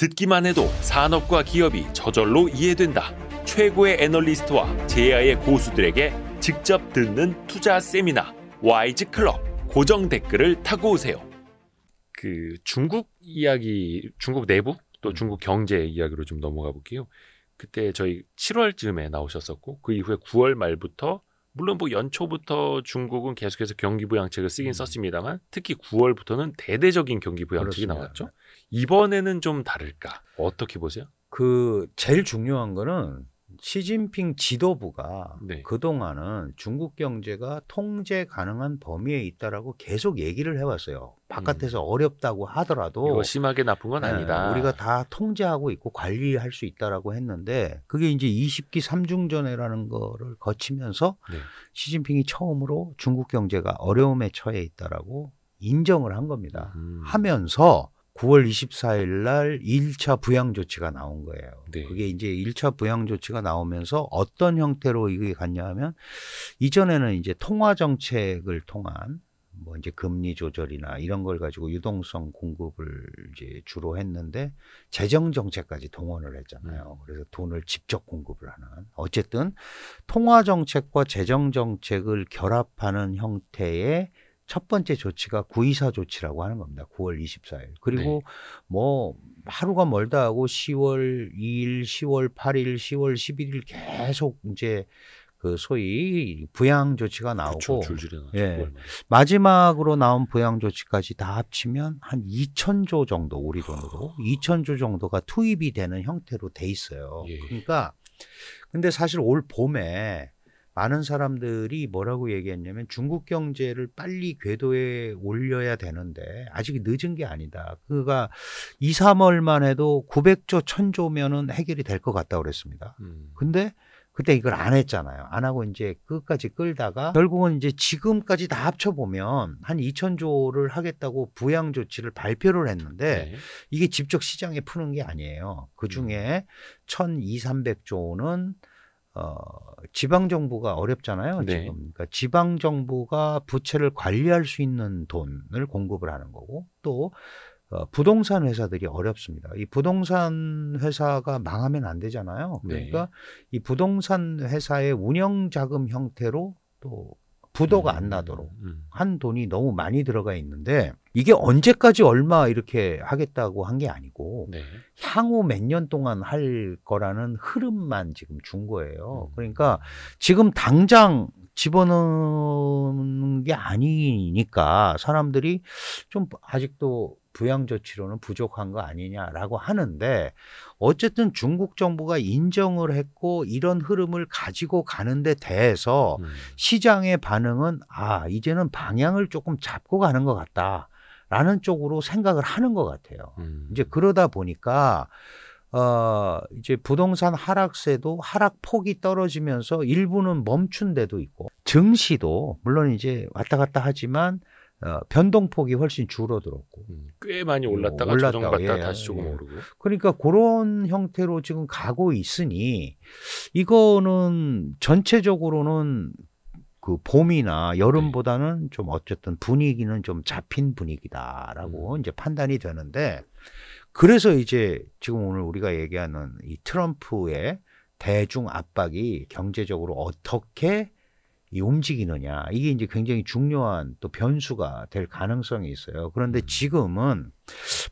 듣기만 해도 산업과 기업이 저절로 이해된다. 최고의 애널리스트와 제야의 고수들에게 직접 듣는 투자 세미나 와이즈 클럽 고정 댓글을 타고 오세요. 그 중국 이야기, 중국 내부 또 음. 중국 경제 이야기로 좀 넘어가 볼게요. 그때 저희 7월쯤에 나오셨었고 그 이후에 9월 말부터 물론 뭐 연초부터 중국은 계속해서 경기 부양책을 쓰긴 음. 썼습니다만 특히 9월부터는 대대적인 경기 부양책이 그렇습니다. 나왔죠. 이번에는 좀 다를까? 어떻게 보세요? 그 제일 중요한 거는 시진핑 지도부가 네. 그동안은 중국 경제가 통제 가능한 범위에 있다라고 계속 얘기를 해왔어요. 바깥에서 음. 어렵다고 하더라도 심하게 나쁜 건 네, 아니다. 우리가 다 통제하고 있고 관리할 수 있다라고 했는데 그게 이제 20기 삼중전해라는 거를 거치면서 네. 시진핑이 처음으로 중국 경제가 어려움에 처해 있다라고 인정을 한 겁니다. 음. 하면서 9월 24일 날 1차 부양 조치가 나온 거예요. 네. 그게 이제 1차 부양 조치가 나오면서 어떤 형태로 이게 갔냐 하면 이전에는 이제 통화 정책을 통한 뭐 이제 금리 조절이나 이런 걸 가지고 유동성 공급을 이제 주로 했는데 재정 정책까지 동원을 했잖아요. 음. 그래서 돈을 직접 공급을 하는 어쨌든 통화 정책과 재정 정책을 결합하는 형태의 첫 번째 조치가 구의사 조치라고 하는 겁니다. 9월 24일. 그리고 네. 뭐 하루가 멀다 하고 10월 2일, 10월 8일, 10월 11일 계속 이제 그 소위 부양 조치가 나오고 그렇죠, 예. 마지막으로 나온 부양 조치까지 다 합치면 한 2천조 정도 우리 돈으로 2천조 아. 정도가 투입이 되는 형태로 돼 있어요. 예. 그러니까 근데 사실 올 봄에 많은 사람들이 뭐라고 얘기했냐면 중국 경제를 빨리 궤도에 올려야 되는데 아직 늦은 게 아니다. 그가 2, 3월만 해도 900조, 1000조면은 해결이 될 것 같다 그랬습니다. 음. 근데 그때 이걸 안 했잖아요. 안 하고 이제 끝까지 끌다가 결국은 이제 지금까지 다 합쳐보면 한 2천조를 하겠다고 부양 조치를 발표를 했는데 네. 이게 직접 시장에 푸는 게 아니에요. 그 중에 음. 1,200, 300조는 어, 지방 정부가 어렵잖아요. 네. 지금 그러니까 지방 정부가 부채를 관리할 수 있는 돈을 공급을 하는 거고 또 어, 부동산 회사들이 어렵습니다. 이 부동산 회사가 망하면 안 되잖아요. 네. 그러니까 네. 이 부동산 회사의 운영 자금 형태로 또 부도가 안 음, 나도록 음, 음. 한 돈이 너무 많이 들어가 있는데 이게 언제까지 얼마 이렇게 하겠다고 한 게 아니고 네. 향후 몇 년 동안 할 거라는 흐름만 지금 준 거예요. 그러니까 지금 당장 집어넣는 게 아니니까 사람들이 좀 아직도 부양 조치로는 부족한 거 아니냐라고 하는데 어쨌든 중국 정부가 인정을 했고 이런 흐름을 가지고 가는데 대해서 음. 시장의 반응은 아 이제는 방향을 조금 잡고 가는 것 같다라는 쪽으로 생각을 하는 것 같아요. 음. 이제 그러다 보니까 어, 이제 부동산 하락세도 하락 폭이 떨어지면서 일부는 멈춘 데도 있고 증시도 물론 이제 왔다 갔다 하지만 어, 변동폭이 훨씬 줄어들었고 음, 꽤 많이 뭐 올랐다가 올랐다, 조 예, 다시 조금 예. 오르고 그러니까 그런 형태로 지금 가고 있으니 이거는 전체적으로는 그 봄이나 여름보다는 네. 좀 어쨌든 분위기는 좀 잡힌 분위기다라고 음. 이제 판단이 되는데 그래서 이제 지금 오늘 우리가 얘기하는 이 트럼프의 대중 압박이 경제적으로 어떻게 이 움직이느냐 이게 이제 굉장히 중요한 또 변수가 될 가능성이 있어요. 그런데 음. 지금은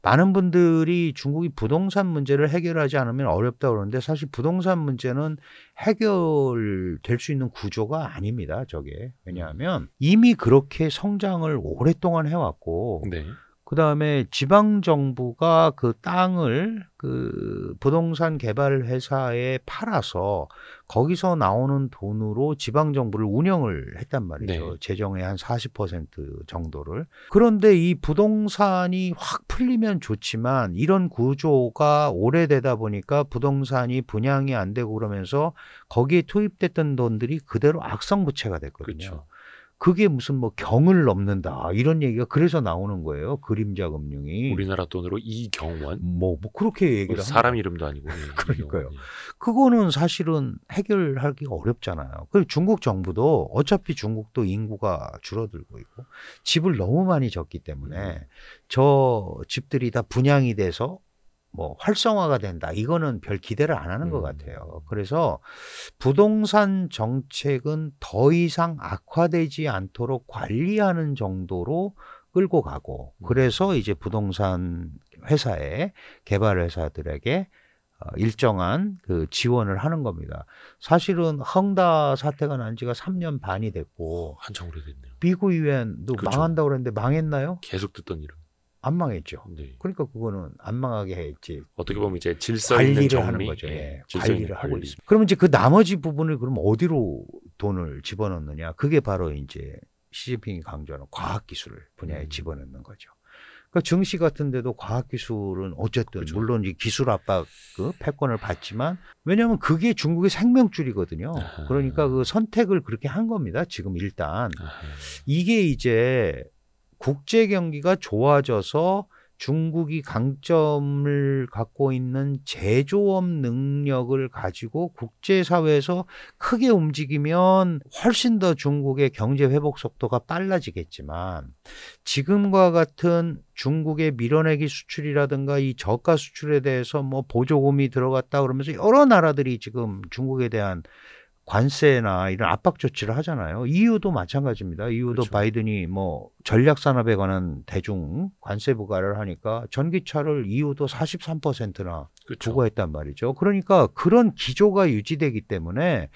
많은 분들이 중국이 부동산 문제를 해결하지 않으면 어렵다 그러는데 사실 부동산 문제는 해결될 수 있는 구조가 아닙니다. 저게 왜냐하면 음. 이미 그렇게 성장을 오랫동안 해왔고 네. 그 다음에 지방 정부가 그 땅을 그 부동산 개발 회사에 팔아서 거기서 나오는 돈으로 지방 정부를 운영을 했단 말이죠. 네. 재정의 한 40% 정도를. 그런데 이 부동산이 확 풀리면 좋지만 이런 구조가 오래되다 보니까 부동산이 분양이 안 되고 그러면서 거기에 투입됐던 돈들이 그대로 악성부채가 됐거든요. 그렇죠. 그게 무슨 뭐 경을 넘는다 이런 얘기가 그래서 나오는 거예요. 그림자 금융이 우리나라 돈으로 이경원 뭐, 뭐 그렇게 얘기를 사람 이름도 아니고 예, 그러니까요. 예. 그거는 사실은 해결하기 어렵잖아요. 그리고 중국 정부도 어차피 중국도 인구가 줄어들고 있고 집을 너무 많이 졌기 때문에 음. 저 집들이 다 분양이 돼서 뭐 활성화가 된다. 이거는 별 기대를 안 하는 음. 것 같아요. 그래서 부동산 정책은 더 이상 악화되지 않도록 관리하는 정도로 끌고 가고 그래서 음. 이제 부동산 회사에 개발 회사들에게 어, 일정한 그 지원을 하는 겁니다. 사실은 헝다 사태가 난 지가 3년 반이 됐고 한참 오래됐네요. 미국 유엔도 그렇죠. 망한다고 그랬는데 망했나요? 계속 듣던 이름. 안 망했죠. 네. 그러니까 그거는 안 망하게 했지. 어떻게 보면 이제 질서 관리를 정리. 하는 거죠. 예. 예 관리를 하고 관리. 있습니다. 그러면 이제 그 나머지 부분을 그럼 어디로 돈을 집어넣느냐? 그게 바로 이제 시진핑이 강조하는 과학기술 분야에 음. 집어넣는 거죠. 그러니까 증시 같은데도 과학기술은 어쨌든 그렇죠. 물론 이 기술 압박 그 패권을 받지만 왜냐하면 그게 중국의 생명줄이거든요. 아하. 그러니까 그 선택을 그렇게 한 겁니다. 지금 일단 아하. 이게 이제 국제 경기가 좋아져서 중국이 강점을 갖고 있는 제조업 능력을 가지고 국제사회에서 크게 움직이면 훨씬 더 중국의 경제 회복 속도가 빨라지겠지만 지금과 같은 중국의 밀어내기 수출이라든가 이 저가 수출에 대해서 뭐 보조금이 들어갔다 그러면서 여러 나라들이 지금 중국에 대한 관세나 이런 압박 조치를 하잖아요. 이유도 e 마찬가지입니다. 이유도 e 그렇죠. 바이든이 뭐 전략 산업에 관한 대중 관세 부과를 하니까 전기차를 이유도 e 43%나 그렇죠. 부과했단 말이죠. 그러니까 그런 기조가 유지되기 때문에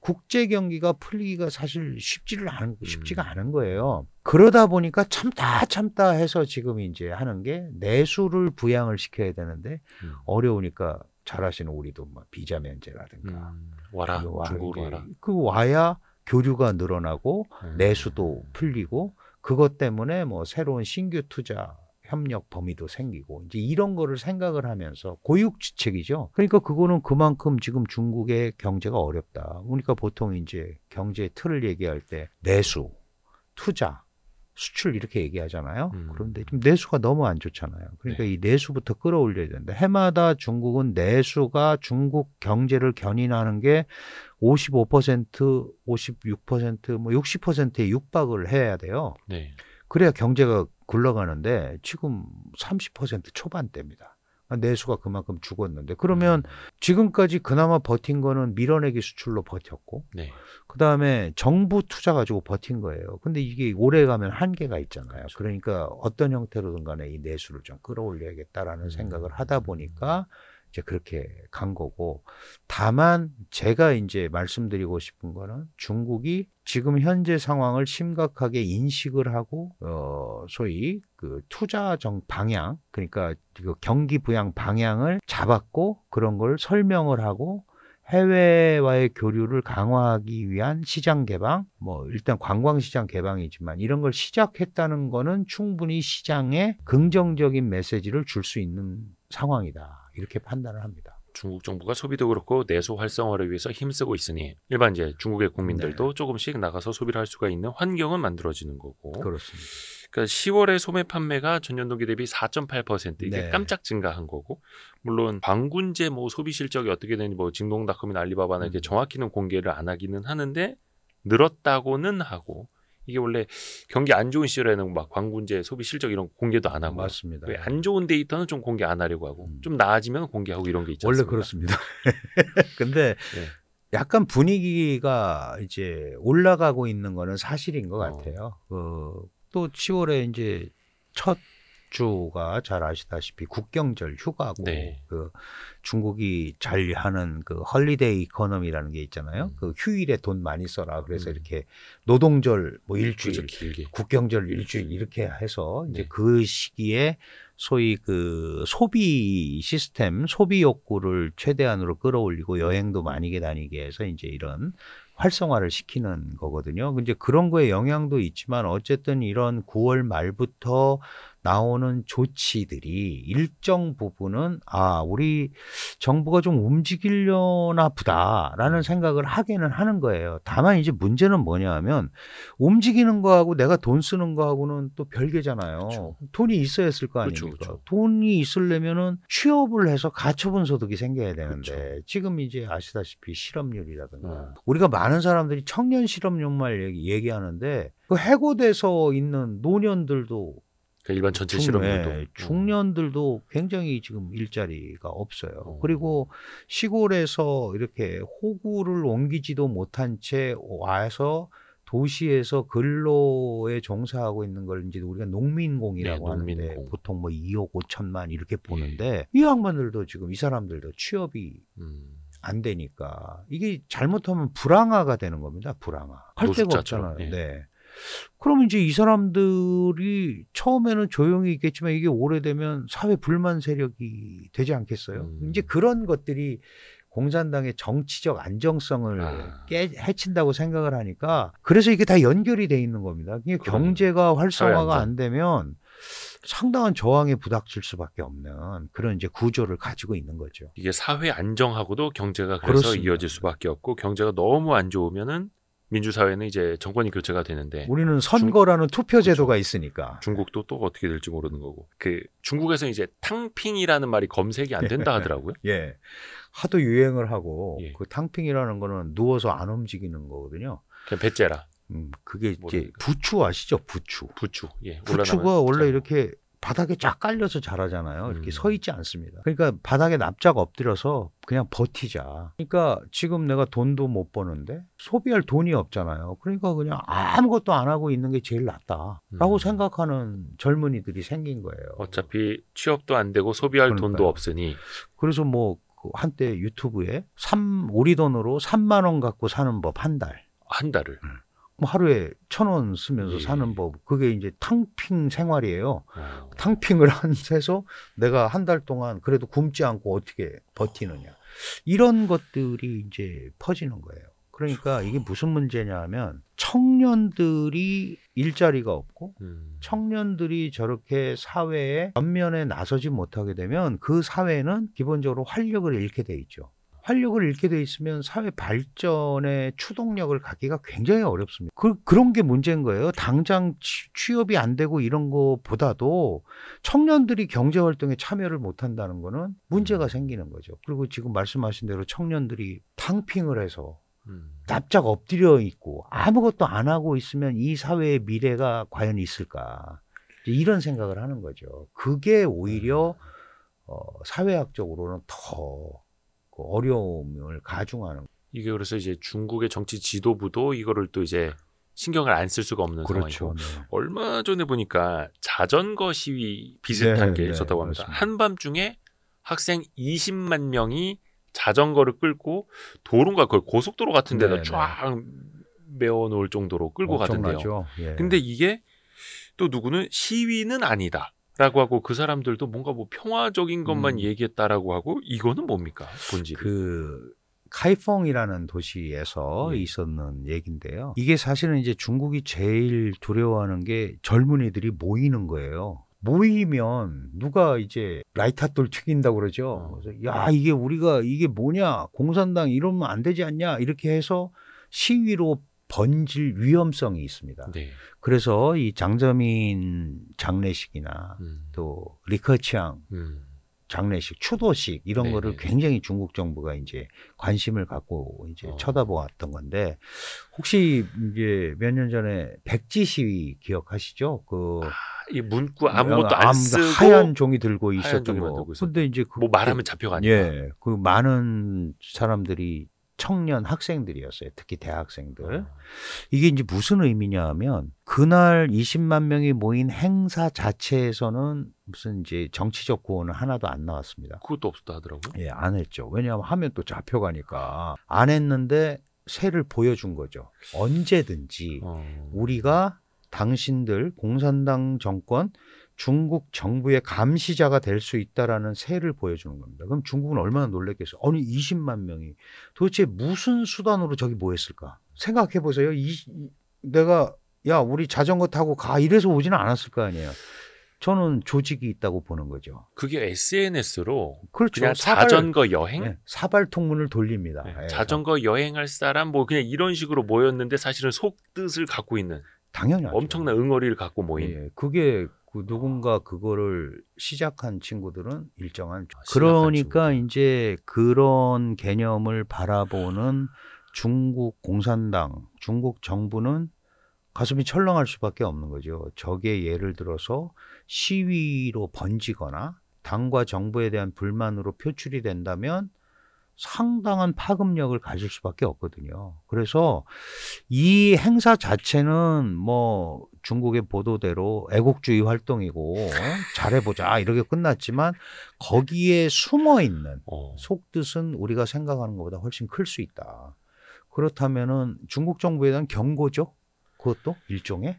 국제 경기가 풀리기가 사실 쉽지를 않 음. 쉽지가 음. 않은 거예요. 그러다 보니까 참다 참다 해서 지금 이제 하는 게 내수를 부양을 시켜야 되는데 음. 어려우니까 잘하시는 우리도 뭐 비자 면제라든가 음. 와라 중국으로 와라. 그 와야 교류가 늘어나고 음. 내수도 풀리고 그것 때문에 뭐 새로운 신규 투자 협력 범위도 생기고 이제 이런 거를 생각을 하면서 고육지책이죠. 그러니까 그거는 그만큼 지금 중국의 경제가 어렵다. 그러니까 보통 이제 경제 틀을 얘기할 때 내수, 투자 수출 이렇게 얘기하잖아요. 음. 그런데 지금 내수가 너무 안 좋잖아요. 그러니까 네. 이 내수부터 끌어올려야 되는데 해마다 중국은 내수가 중국 경제를 견인하는 게 55%, 56%, 뭐 60%에 육박을 해야 돼요. 네. 그래야 경제가 굴러가는데 지금 30% 초반대입니다. 내수가 네 그만큼 죽었는데 그러면 지금까지 그나마 버틴 거는 밀어내기 수출로 버텼고 네. 그다음에 정부 투자 가지고 버틴 거예요. 근데 이게 오래 가면 한계가 있잖아요. 그렇죠. 그러니까 어떤 형태로든 간에 이 내수를 네 좀 끌어올려야겠다라는 음. 생각을 하다 보니까 이제 그렇게 간 거고 다만 제가 이제 말씀드리고 싶은 거는 중국이 지금 현재 상황을 심각하게 인식을 하고 어 소위 그 투자 정 방향 그러니까 그 경기 부양 방향을 잡았고 그런 걸 설명을 하고 해외와의 교류를 강화하기 위한 시장 개방, 뭐 일단 관광 시장 개방이지만 이런 걸 시작했다는 거는 충분히 시장에 긍정적인 메시지를 줄 수 있는 상황이다. 이렇게 판단을 합니다. 중국 정부가 소비도 그렇고 내수 활성화를 위해서 힘쓰고 있으니 일반 이제 중국의 국민들도 네. 조금씩 나가서 소비를 할 수가 있는 환경은 만들어지는 거고. 그렇습니다. 그러니까 10월에 소매 판매가 전년 동기 대비 4.8% 이게 네. 깜짝 증가한 거고 물론 방군제 뭐 소비 실적이 어떻게 되는지 뭐 징동닷컴이나 알리바바나 음. 이렇게 정확히는 공개를 안 하기는 하는데 늘었다고는 하고 이게 원래 경기 안 좋은 시절에는 막 광군제 소비 실적 이런 공개도 안 하고 맞습니다. 안 좋은 데이터는 좀 공개 안 하려고 하고 음. 좀 나아지면 공개하고 이런 게 있잖아요. 원래 그렇습니다. 근데 네. 약간 분위기가 이제 올라가고 있는 거는 사실인 것 어. 같아요. 어. 어, 또 10월에 이제 첫 주가 잘 아시다시피 국경절 휴가고 네. 그 중국이 잘 하는 그 헐리데이 이코노미라는 게 있잖아요. 음. 그 휴일에 돈 많이 써라. 그래서 음. 이렇게 노동절 뭐 일주일, 그렇죠. 국경절 네. 일주일 이렇게 해서 이제 네. 그 시기에 소위 그 소비 시스템, 소비 욕구를 최대한으로 끌어올리고 여행도 많이 다니게 해서 이제 이런 활성화를 시키는 거거든요. 근데 그런 거에 영향도 있지만 어쨌든 이런 9월 말부터 나오는 조치들이 일정 부분은 아 우리 정부가 좀 움직이려나 보다라는 음. 생각을 하기는 하는 거예요. 다만 이제 문제는 뭐냐하면 움직이는 거하고 내가 돈 쓰는 거하고는 또 별개잖아요. 그렇죠. 돈이 있어야 쓸 거 아닙니까? 그렇죠, 그렇죠. 돈이 있으려면은 취업을 해서 가처분 소득이 생겨야 되는데 지금 이제 아시다시피 실업률이라든가 음. 우리가 많은 사람들이 청년 실업률말 얘기하는데 그 해고돼서 있는 노년들도 그러니까 일반 전체 실업률도 네, 중년들도 음. 굉장히 지금 일자리가 없어요. 어. 그리고 시골에서 이렇게 호구를 옮기지도 못한 채 와서 도시에서 근로에 종사하고 있는 걸 이제 우리가 농민공이라고 네, 하는데 보통 뭐 2억 5천만 이렇게 예. 보는데 네. 이 양반들도 지금 이 사람들도 취업이 음. 안 되니까 이게 잘못하면 불황화가 되는 겁니다. 불황화. 할 데가 없잖아요. 예. 네. 그럼 이제 이 사람들이 처음에는 조용히 있겠지만 이게 오래되면 사회 불만 세력이 되지 않겠어요? 음. 이제 그런 것들이 공산당의 정치적 안정성을 아. 깨, 해친다고 생각을 하니까 그래서 이게 다 연결이 돼 있는 겁니다. 그러니까 경제가 활성화가 안 되면 상당한 저항에 부닥칠 수밖에 없는 그런 이제 구조를 가지고 있는 거죠. 이게 사회 안정하고도 경제가 그래서 그렇습니다. 이어질 수밖에 없고 경제가 너무 안 좋으면은 민주사회는 이제 정권이 교체가 되는데 우리는 선거라는 중... 투표 제도가 그렇죠. 있으니까 중국도 또 어떻게 될지 모르는 거고 그 중국에서 이제 탕핑이라는 말이 검색이 안 된다 예. 하더라고요. 예. 하도 유행을 하고 예. 그 탕핑이라는 거는 누워서 안 움직이는 거거든요. 그냥 배째라. 음, 그게 이제 부추 아시죠? 부추. 부추. 예. 부추가 원래 이렇게 바닥에 쫙 깔려서 자라잖아요. 이렇게 음. 서 있지 않습니다. 그러니까 바닥에 납작 엎드려서 그냥 버티자. 그러니까 지금 내가 돈도 못 버는데 소비할 돈이 없잖아요. 그러니까 그냥 아무것도 안 하고 있는 게 제일 낫다라고 음. 생각하는 젊은이들이 생긴 거예요. 어차피 취업도 안 되고 소비할 그러니까요. 돈도 없으니. 그래서 뭐 그 한때 유튜브에 삼우리돈으로 3만 원 갖고 사는 법 한 달. 한 달을. 음. 뭐 하루에 천 원 쓰면서 예. 사는 법 그게 이제 탕핑 생활이에요. 오. 어. 탕핑을 한 해서 내가 한 달 동안 그래도 굶지 않고 어떻게 버티느냐 이런 것들이 이제 퍼지는 거예요. 그러니까 그렇죠. 이게 무슨 문제냐하면 청년들이 일자리가 없고 음. 청년들이 저렇게 사회에 전면에 나서지 못하게 되면 그 사회는 기본적으로 활력을 잃게 돼 있죠. 활력을 잃게 돼 있으면 사회 발전의 추동력을 갖기가 굉장히 어렵습니다. 그, 그런 게 문제인 거예요. 당장 취업이 안 되고 이런 거보다도 청년들이 경제 활동에 참여를 못 한다는 거는 문제가 음. 생기는 거죠. 그리고 지금 말씀하신 대로 청년들이 탕핑을 해서 음. 납작 엎드려 있고 아무것도 안 하고 있으면 이 사회의 미래가 과연 있을까? 이런 생각을 하는 거죠. 그게 오히려 음. 어, 사회학적으로는 더그 어려움을 가중하는 이게 그래서 이제 중국의 정치 지도부도 이거를 또 이제 신경을 안 쓸 수가 없는 그렇죠. 상황이고 네. 얼마 전에 보니까 자전거 시위 비슷한 네, 게 네, 있었다고 합니다. 그렇습니다. 한밤중에 학생 20만 명이 자전거를 끌고 도로가 인그의 고속도로 같은 데다 네, 네. 쫙 메워 놓을 정도로 끌고 가던데요. 예. 근데 이게 또 누구는 시위는 아니다. 라고 하고 그 사람들도 뭔가 뭐 평화적인 것만 음. 얘기했다라고 하고 이거는 뭡니까 본질? 그 카이펑이라는 도시에서 네. 있었는 얘긴데요. 이게 사실은 이제 중국이 제일 두려워하는 게 젊은이들이 모이는 거예요. 모이면 누가 이제 라이타돌 튀긴다 그러죠. 어. 그래서 야 이게 우리가 이게 뭐냐 공산당 이러면 안 되지 않냐 이렇게 해서 시위로 번질 위험성이 있습니다. 네. 그래서 이 장점인 장례식이나 음. 또 리커치앙 음. 장례식, 추도식 이런 네 거를 네. 굉장히 중국 정부가 이제 관심을 갖고 이제 어. 쳐다보았던 건데 혹시 이제 몇 년 전에 백지 시위 기억하시죠? 그이 아, 문구 어, 아무것도 안 쓰고 하얀 종이 들고 있었던 거. 근데 이제 그, 뭐 말하면 잡혀가니까. 예, 그 많은 사람들이 청년 학생들이었어요. 특히 대학생들. 아. 이게 이제 무슨 의미냐 하면 그날 20만 명이 모인 행사 자체에서는 무슨 이제 정치적 구호는 하나도 안 나왔습니다. 그것도 없었다 하더라고요. 예, 안 했죠. 왜냐하면 하면 또 잡혀가니까 안 했는데 새를 보여준 거죠. 언제든지 어... 우리가 당신들 공산당 정권 중국 정부의 감시자가 될 수 있다라는 새를 보여주는 겁니다. 그럼 중국은 얼마나 놀랬겠어요. 아니 20만 명이 도대체 무슨 수단으로 저기 뭐 했을까? 생각해 보세요. 이, 내가 야 우리 자전거 타고 가 이래서 오지는 않았을 거 아니에요. 저는 조직이 있다고 보는 거죠. 그게 SNS로 그렇죠. 그냥 사발, 자전거 여행 네, 사발 통문을 돌립니다. 네, 네, 자전거 여행할 사람 뭐 그냥 이런 식으로 모였는데 사실은 속 뜻을 갖고 있는 당연히 엄청난 응어리를 갖고 모인. 예, 그게 그 누군가 그거를 시작한 친구들은 일정한 아, 그러니까 친구들. 이제 그런 개념을 바라보는 중국 공산당, 중국 정부는 가슴이 철렁할 수밖에 없는 거죠. 저게 예를 들어서 시위로 번지거나 당과 정부에 대한 불만으로 표출이 된다면 상당한 파급력을 가질 수밖에 없거든요. 그래서 이 행사 자체는 뭐 중국의 보도대로 애국주의 활동이고 잘해보자 이렇게 끝났지만 거기에 숨어 있는 어. 속뜻은 우리가 생각하는 것보다 훨씬 클 수 있다. 그렇다면은 중국 정부에 대한 경고죠. 그것도 일종의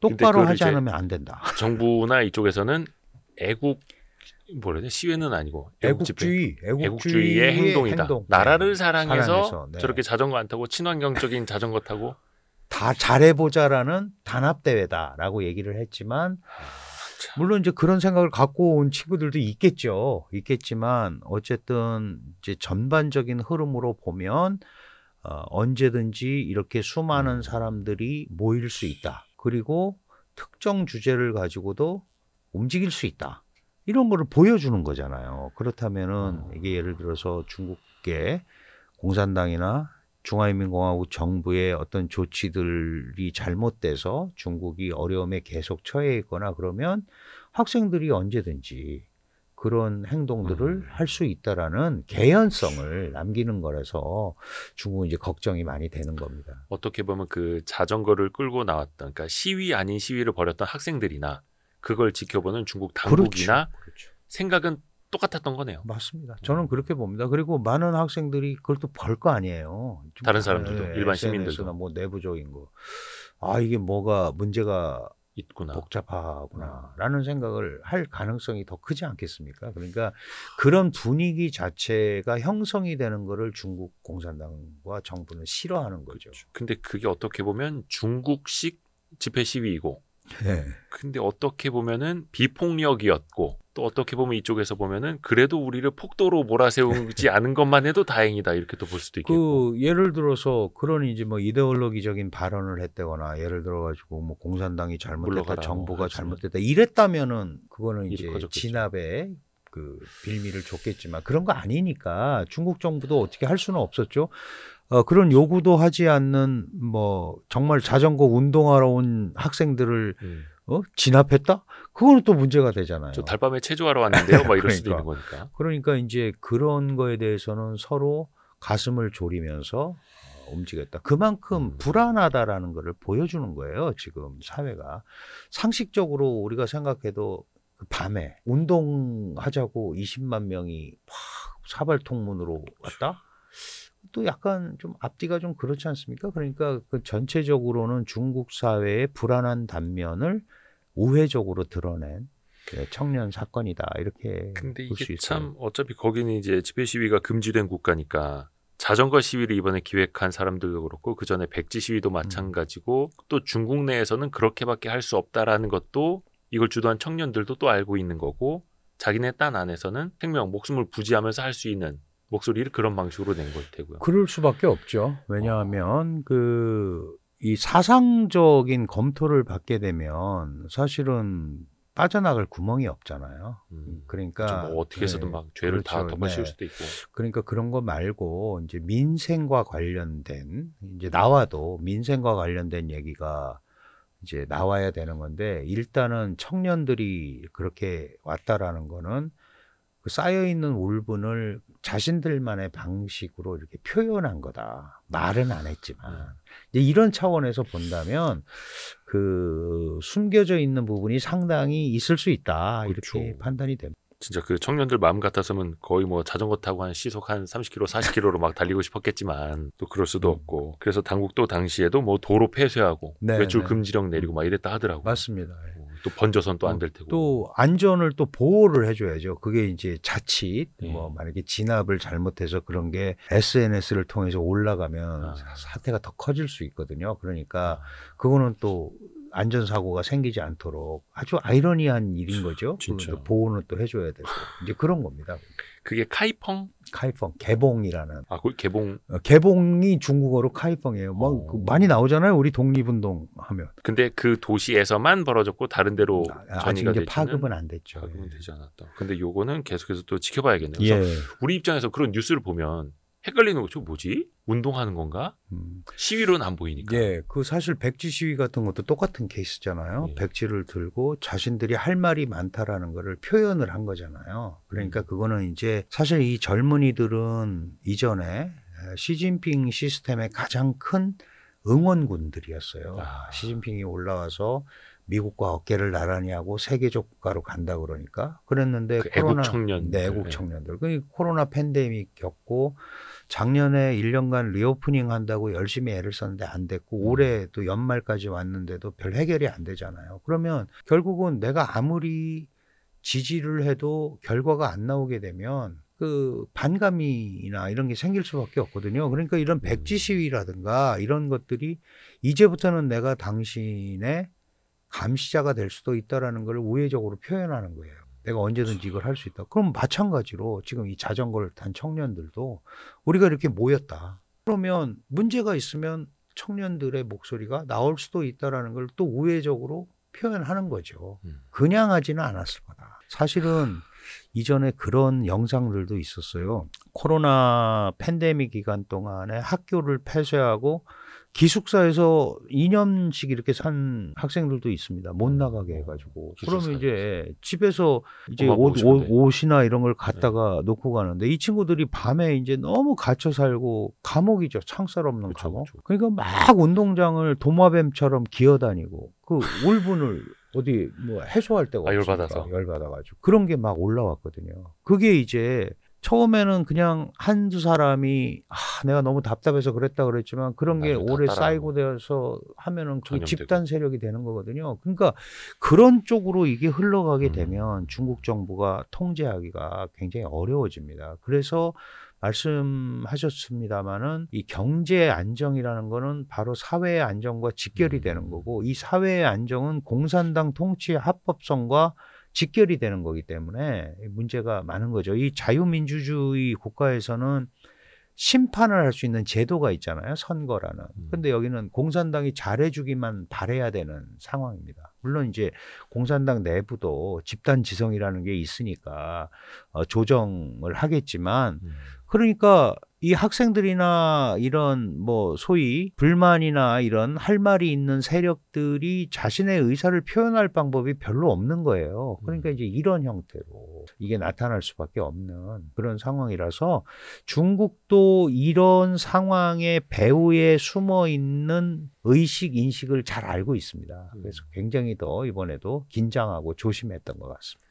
똑바로 하지 않으면 안 된다. 정부나 이쪽에서는 애국 뭐라 해 시위는 아니고 애국주의, 애국주의 의 행동이다. 행동. 네, 나라를 사랑해서, 사랑해서 네. 저렇게 자전거 안 타고 친환경적인 자전거 타고 다 잘해보자라는 단합대회다라고 얘기를 했지만 아, 물론 이제 그런 생각을 갖고 온 친구들도 있겠죠. 있겠지만 어쨌든 이제 전반적인 흐름으로 보면 어, 언제든지 이렇게 수많은 사람들이 모일 수 있다. 그리고 특정 주제를 가지고도 움직일 수 있다. 이런 거를 보여주는 거잖아요. 그렇다면은 아. 이게 예를 들어서 중국계 공산당이나 중화인민공화국 정부의 어떤 조치들이 잘못돼서 중국이 어려움에 계속 처해 있거나 그러면 학생들이 언제든지 그런 행동들을 음. 할수 있다라는 개연성을 남기는 거라서 중국은 이제 걱정이 많이 되는 겁니다. 어떻게 보면 그 자전거를 끌고 나왔던, 그러니까 시위 아닌 시위를 벌였던 학생들이나 그걸 지켜보는 중국 당국이나 그렇죠. 그렇죠. 생각은 똑같았던 거네요. 맞습니다. 저는 음. 그렇게 봅니다. 그리고 많은 학생들이 그걸 또 벌 거 아니에요. 다른 사람들도 예, 일반 시민들도 뭐 내부적인 거. 아 이게 뭐가 문제가 있구나 복잡하구나라는 음. 생각을 할 가능성이 더 크지 않겠습니까? 그러니까 그런 분위기 자체가 형성이 되는 거를 중국 공산당과 정부는 싫어하는 거죠. 그렇죠. 근데 그게 어떻게 보면 중국식 집회 시위이고 네. 근데 어떻게 보면은 비폭력이었고 또 어떻게 보면 이쪽에서 보면은 그래도 우리를 폭도로 몰아세우지 않은 것만 해도 다행이다 이렇게 또 볼 수도 있고그 예를 들어서 그런 이제 뭐 이데올로기적인 발언을 했다거나 예를 들어 가지고 뭐 공산당이 잘못됐다 뭐 정부가 뭐 잘못됐다 이랬다면은 그거는 이제 진압에 그 빌미를 줬겠지만 그런 거 아니니까 중국 정부도 어떻게 할 수는 없었죠. 어, 그런 요구도 하지 않는 뭐 정말 자전거 운동하러 온 학생들을 음. 어? 진압했다? 그거는 또 문제가 되잖아요. 저 달밤에 체조하러 왔는데요. 막 뭐 이럴 그러니까. 수도 있는 거니까. 그러니까 이제 그런 거에 대해서는 서로 가슴을 졸이면서 어, 움직였다. 그만큼 음. 불안하다라는 것을 보여주는 거예요. 지금 사회가 상식적으로 우리가 생각해도 밤에 운동하자고 20만 명이 확 사발통문으로 왔다. 그렇죠. 또 약간 좀 앞뒤가 좀 그렇지 않습니까? 그러니까 그 전체적으로는 중국 사회의 불안한 단면을 우회적으로 드러낸 예, 청년 사건이다 이렇게 근데 볼수 이게 있어요. 참 어차피 거기는 이제 집회 시위가 금지된 국가니까 자전거 시위를 이번에 기획한 사람들도 그렇고 그 전에 백지 시위도 음. 마찬가지고 음. 또 중국 내에서는 그렇게밖에 할 수 없다라는 것도 이걸 주도한 청년들도 또 알고 있는 거고 자기네 딴 안에서는 생명 목숨을 부지하면서 할 수 있는 목소리를 그런 방식으로 낸걸 테고요. 그럴 수밖에 없죠. 왜냐하면 어. 그 그이 사상적인 검토를 받게 되면 사실은 빠져나갈 구멍이 없잖아요. 음, 그러니까 뭐 어떻게 해서든 네, 막 죄를 그렇죠, 다 덮어씌울 네. 수도 있고. 그러니까 그런 거 말고 이제 민생과 관련된 이제 나와도 민생과 관련된 얘기가 이제 나와야 되는 건데 일단은 청년들이 그렇게 왔다라는 거는 그 쌓여있는 울분을 자신들만의 방식으로 이렇게 표현한 거다. 말은 안 했지만. 네. 이제 이런 차원에서 본다면 그 숨겨져 있는 부분이 상당히 있을 수 있다. 그렇죠. 이렇게 판단이 됩니다. 진짜 그 청년들 마음 같아서는 거의 뭐 자전거 타고 한 시속 한 30km, 40km로 막 달리고 싶었겠지만 또 그럴 수도 음. 없고 그래서 당국도 당시에도 뭐 도로 폐쇄하고 네, 외출 네. 금지령 내리고 막 이랬다 하더라고요. 맞습니다. 예. 또 번져선 또안될 어, 테고. 또 안전을 또 보호를 해줘야죠. 그게 이제 자칫 예. 뭐 만약에 진압을 잘못해서 그런 게 SNS를 통해서 올라가면 아. 사태가 더 커질 수 있거든요. 그러니까 아. 그거는 또 안전사고가 생기지 않도록 아주 아이러니한 일인 거죠. 진짜. 보호는 또 해줘야 되고. 이제 그런 겁니다. 그게 카이펑 카이펑, 개봉이라는. 아, 그 개봉. 어, 개봉이 중국어로 카이펑이에요. 막그 어. 많이 나오잖아요. 우리 독립운동 하면. 근데 그 도시에서만 벌어졌고 다른 데로 아, 전이가 아직 파급은 안 됐죠. 파급은 예. 되지 않았다. 근데 요거는 계속해서 또 지켜봐야겠네요. 예. 우리 입장에서 그런 뉴스를 보면 헷갈리는 거죠. 뭐지? 운동하는 건가? 음. 시위로는 안 보이니까. 예, 그 사실 백지 시위 같은 것도 똑같은 케이스잖아요. 예. 백지를 들고 자신들이 할 말이 많다라는 거를 표현을 한 거잖아요. 그러니까 음. 그거는 이제 사실 이 젊은이들은 이전에 시진핑 시스템의 가장 큰 응원군들이었어요. 아. 시진핑이 올라와서 미국과 어깨를 나란히 하고 세계적 국가로 간다 그러니까 그랬는데 그 코로나, 애국 청년들, 네, 예. 애국 청년들. 그 코로나 팬데믹 겪고 작년에 1년간 리오프닝 한다고 열심히 애를 썼는데 안 됐고 음. 올해 또 연말까지 왔는데도 별 해결이 안 되잖아요. 그러면 결국은 내가 아무리 지지를 해도 결과가 안 나오게 되면 그 반감이나 이런 게 생길 수밖에 없거든요. 그러니까 이런 음. 백지 시위라든가 이런 것들이 이제부터는 내가 당신의 감시자가 될 수도 있다라는 걸 우회적으로 표현하는 거예요. 내가 언제든지 이걸 할 수 있다. 그럼 마찬가지로 지금 이 자전거를 탄 청년들도 우리가 이렇게 모였다. 그러면 문제가 있으면 청년들의 목소리가 나올 수도 있다라는 걸 또 우회적으로 표현하는 거죠. 음. 그냥 하지는 않았을 거다. 사실은 이전에 그런 영상들도 있었어요. 코로나 팬데믹 기간 동안에 학교를 폐쇄하고 기숙사에서 2년씩 이렇게 산 학생들도 있습니다. 못 음. 나가게 해가지고. 기숙사에서. 그러면 이제 집에서 이제 옷, 옷, 이나 이런 걸 네. 갖다가 네. 놓고 가는데 이 친구들이 밤에 이제 너무 갇혀 살고 감옥이죠. 창살 없는 그쵸, 감옥. 그쵸. 그러니까 막 운동장을 도마뱀처럼 기어다니고 그 울분을 어디 뭐 해소할 데가 아, 열받아서 열받아가지고 그런 게 막 올라왔거든요. 그게 이제 처음에는 그냥 한두 사람이 아, 내가 너무 답답해서 그랬다 그랬지만 그런 게 오래 쌓이고 되어서 하면은 그 집단 세력이 되는 거거든요. 그러니까 그런 쪽으로 이게 흘러가게 음. 되면 중국 정부가 통제하기가 굉장히 어려워집니다. 그래서 말씀하셨습니다마는 이 경제 안정이라는 거는 바로 사회의 안정과 직결이 음. 되는 거고 이 사회의 안정은 공산당 통치의 합법성과 직결이 되는 거기 때문에 문제가 많은 거죠. 이 자유민주주의 국가에서는 심판을 할 수 있는 제도가 있잖아요. 선거라는. 음. 근데 여기는 공산당이 잘해주기만 바래야 되는 상황입니다. 물론 이제 공산당 내부도 집단 지성이라는 게 있으니까 어, 조정을 하겠지만 음. 그러니까 이 학생들이나 이런 뭐 소위 불만이나 이런 할 말이 있는 세력들이 자신의 의사를 표현할 방법이 별로 없는 거예요. 그러니까 음. 이제 이런 형태로 이게 나타날 수밖에 없는 그런 상황이라서 중국도 이런 상황의 배후에 숨어 있는 의식 인식을 잘 알고 있습니다. 그래서 음. 굉장히 더 이번에도 긴장하고 조심했던 것 같습니다.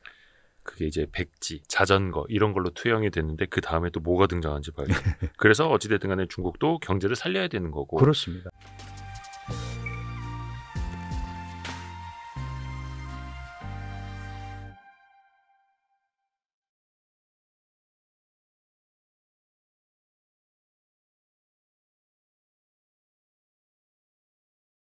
그게 이제 백지, 자전거 이런 걸로 투영이 됐는데 그 다음에 또 뭐가 등장하는지 봐야죠. 그래서 어찌됐든 간에 중국도 경제를 살려야 되는 거고. 그렇습니다.